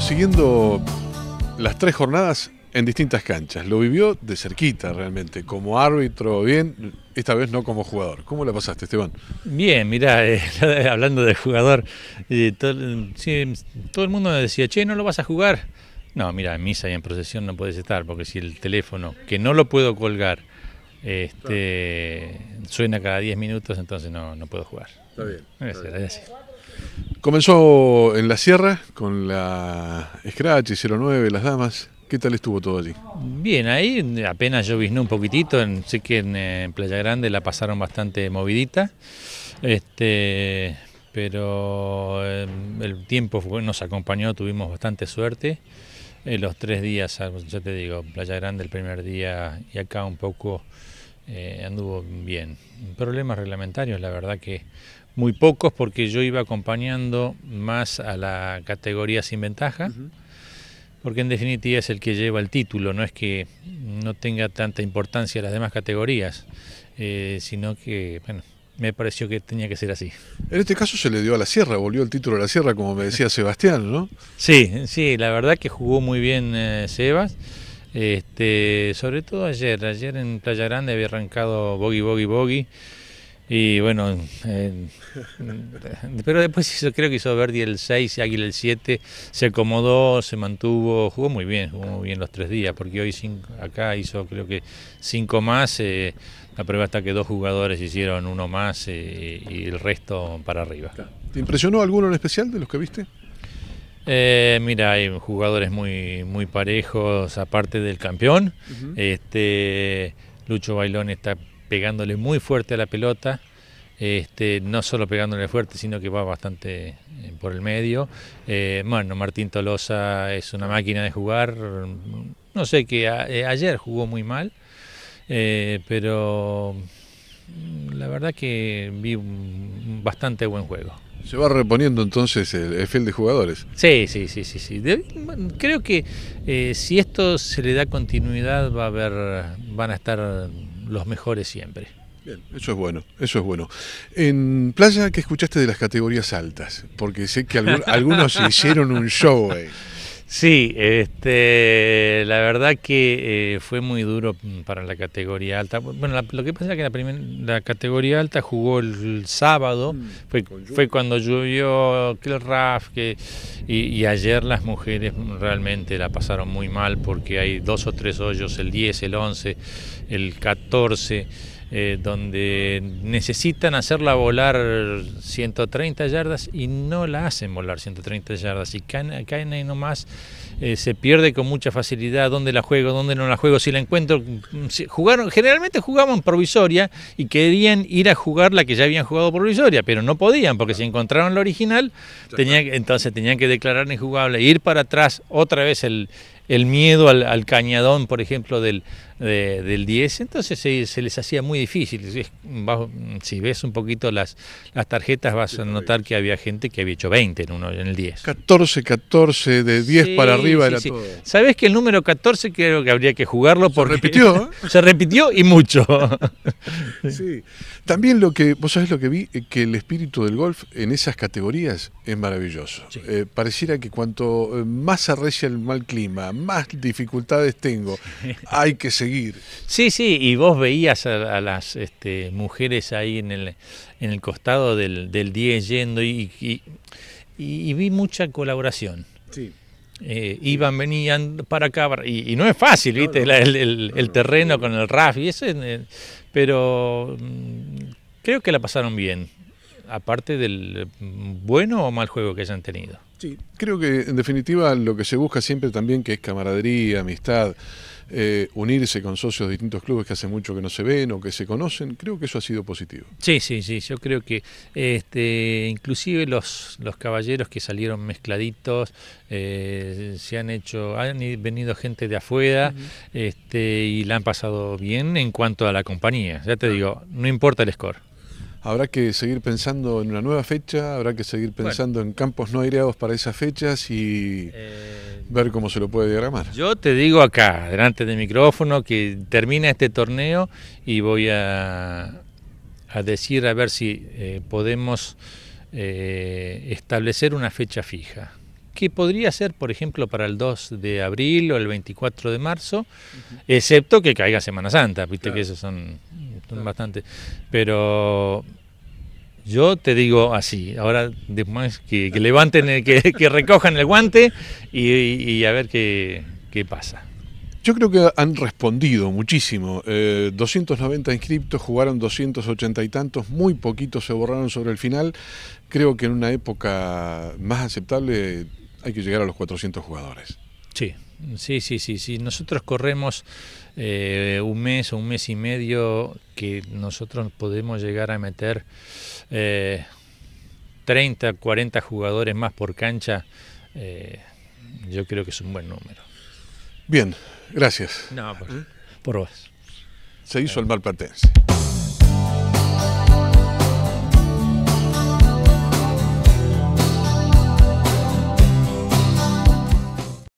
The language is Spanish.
siguiendo las tres jornadas en distintas canchas. Lo vivió de cerquita realmente, como árbitro, bien, esta vez no como jugador. ¿Cómo la pasaste, Esteban? Bien, mira, eh, hablando de jugador, todo, el mundo me decía, che, no lo vas a jugar. No, mira, en misa y en procesión no puedes estar, porque si el teléfono, que no lo puedo colgar, este, suena cada 10 minutos, entonces no, puedo jugar. Está bien. Está Gracias. Comenzó en la sierra con la Scratch 09, las damas. ¿Qué tal estuvo todo allí? Bien, ahí apenas yo un poquitito, en, sé que en, Playa Grande la pasaron bastante movidita, este, pero em, el tiempo fue, nos acompañó, tuvimos bastante suerte. Eh, los tres días, ya te digo, Playa Grande el primer día y acá un poco eh, anduvo bien. Problemas reglamentarios, la verdad que muy pocos, porque yo iba acompañando más a la categoría sin ventaja, porque en definitiva es el que lleva el título, no es que no tenga tanta importancia las demás categorías, eh, sino que, bueno, me pareció que tenía que ser así. En este caso se le dio a la Sierra, volvió el título a la Sierra, como me decía Sebastián, ¿no? Sí, sí, la verdad que jugó muy bien eh, Sebas. Este, sobre todo ayer, ayer en Playa Grande había arrancado Boggy Boggy Boggy. Y bueno, pero después creo que hizo Verdi el 6, Águila el 7, se acomodó, se mantuvo, jugó muy bien, jugó muy bien los tres días, porque hoy acá hizo creo que cinco más, eh, la prueba está que dos jugadores hicieron uno más eh, y el resto para arriba. ¿Te impresionó alguno en especial de los que viste? Eh, mira, hay jugadores muy, muy parejos, aparte del campeón. este, Lucho Bailón está pegándole muy fuerte a la pelota. Este, no solo pegándole fuerte, sino que va bastante eh, por el medio. Eh, bueno, Martín Tolosa es una máquina de jugar. No sé, que ayer jugó muy mal, pero mm, la verdad que vi un bastante buen juego. Se va reponiendo entonces el, de jugadores. Sí, sí, sí, sí. sí. creo que eh, si esto se le da continuidad va a haber, van a estar los mejores siempre. Bien, eso es bueno, eso es bueno. En Playa, ¿qué escuchaste de las categorías altas? Porque sé que algunos, hicieron un show. Eh. Sí, este, la verdad que eh, fue muy duro para la categoría alta. Bueno, lo que pasa es que la, la categoría alta jugó el, sábado, mm, fue, fue cuando llovió el y, y, ayer las mujeres realmente la pasaron muy mal porque hay dos o tres hoyos, el 10, el 11, el 14 eh, donde necesitan hacerla volar 130 yardas y no la hacen volar 130 yardas y caen, caen ahí nomás, eh, se pierde con mucha facilidad dónde la juego, dónde no la juego, si la encuentro, mm, jugaron, generalmente jugaban provisoria y querían ir a jugar la que ya habían jugado provisoria, pero no podían porque si encontraron la original, entonces tenían que declarar injugable, ir para atrás otra vez el, el miedo al cañadón, por ejemplo, del, del 10, entonces se, les hacía muy difícil. si ves un poquito las, las tarjetas vas a notar que había gente que había hecho 20 en, uno, en el 10. 14, 14, de 10 para arriba era todo. Sabes que el número 14 creo que habría que jugarlo porque... Se repitió. ¿eh? se repitió y mucho. sí. También lo que, vos sabés lo que vi, eh, que el espíritu del golf en esas categorías es maravilloso. Eh, pareciera que cuanto más arrecia el mal clima, más dificultades tengo, hay que seguir Sí, sí, y vos veías a, las este, mujeres ahí en el, en el costado del, del 10 yendo y, y, vi mucha colaboración. Eh, iban, venían para acá, y, no es fácil, ¿viste? el, terreno con el RAF eso, eh, pero mm, creo que la pasaron bien aparte del mm, bueno o mal juego que hayan tenido. Sí, creo que en definitiva lo que se busca siempre también que es camaradería, amistad, eh, unirse con socios de distintos clubes que hace mucho que no se ven o que se conocen, creo que eso ha sido positivo. Sí, sí, sí, yo creo que este, inclusive los, los caballeros que salieron mezcladitos, eh, se han hecho, han venido gente de afuera este, y la han pasado bien en cuanto a la compañía, ya te digo, no importa el score. Habrá que seguir pensando en una nueva fecha, habrá que seguir pensando en campos no aireados para esas fechas y eh, ver cómo se lo puede diagramar. Yo te digo acá, delante del micrófono, que termina este torneo y voy a, a decir a ver si eh, podemos eh, establecer una fecha fija que podría ser, por ejemplo, para el 2 de abril o el 24 de marzo, excepto que caiga Semana Santa, viste que esos son bastante. Pero yo te digo así, ahora después que, levanten, que, recojan el guante y, a ver qué, pasa. Yo creo que han respondido muchísimo. 290 eh, inscriptos, jugaron 280 y tantos, muy poquitos se borraron sobre el final. Creo que en una época más aceptable hay que llegar a los 400 jugadores. Sí, Sí, sí, sí, sí. Nosotros corremos eh, un mes o un mes y medio que nosotros podemos llegar a meter 30, eh, 40 jugadores más por cancha. Eh, yo creo que es un buen número. Bien, gracias. No, por, ¿Mm? por vos. Se hizo el pertenece.